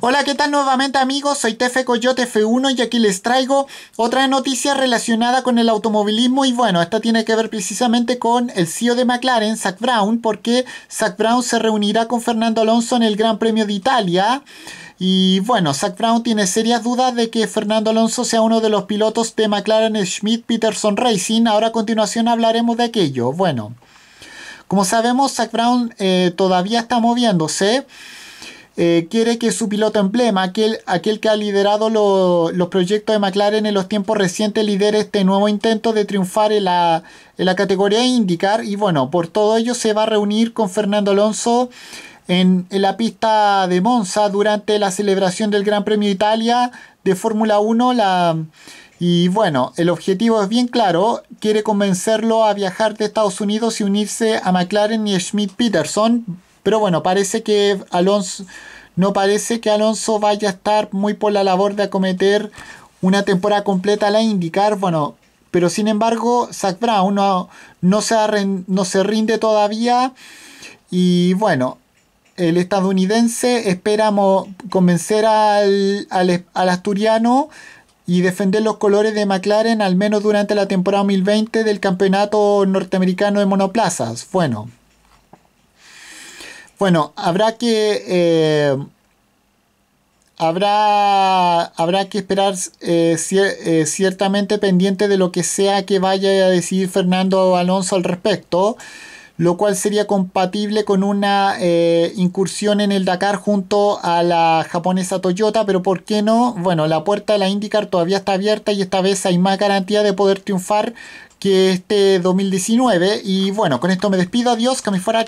Hola, ¿qué tal nuevamente amigos? Soy Tefe Coyote F1 y aquí les traigo otra noticia relacionada con el automovilismo y bueno, esta tiene que ver precisamente con el CEO de McLaren, Zach Brown, porque Zach Brown se reunirá con Fernando Alonso en el Gran Premio de Italia. Y bueno, Zach Brown tiene serias dudas de que Fernando Alonso sea uno de los pilotos de McLaren Schmidt Peterson Racing. Ahora a continuación hablaremos de aquello. Bueno, como sabemos, Zach Brown eh, todavía está moviéndose. Eh, quiere que su piloto emblema, aquel, aquel que ha liderado los proyectos de McLaren en los tiempos recientes, lidere este nuevo intento de triunfar en la, categoría indicar Y bueno, por todo ello se va a reunir con Fernando Alonso en, la pista de Monza durante la celebración del Gran Premio Italia de Fórmula 1. La, y bueno, el objetivo es bien claro, quiere convencerlo a viajar de Estados Unidos y unirse a McLaren y Schmidt Peterson pero bueno, parece que Alonso, no parece que Alonso vaya a estar muy por la labor de acometer una temporada completa a la indicar, bueno, pero sin embargo, Zach Brown no, no, se, no se rinde todavía y bueno, el estadounidense esperamos convencer al, al, asturiano y defender los colores de McLaren al menos durante la temporada 2020 del campeonato norteamericano de monoplazas. Bueno, bueno, habrá que... Eh, habrá, habrá que esperar eh, eh, ciertamente pendiente de lo que sea que vaya a decir Fernando Alonso al respecto, lo cual sería compatible con una incursión en el Dakar junto a la japonesa Toyota, pero ¿por qué no? Bueno, la puerta de la IndyCar todavía está abierta y esta vez hay más garantía de poder triunfar que este 2019. Y bueno, con esto me despido, adiós, que me fuera,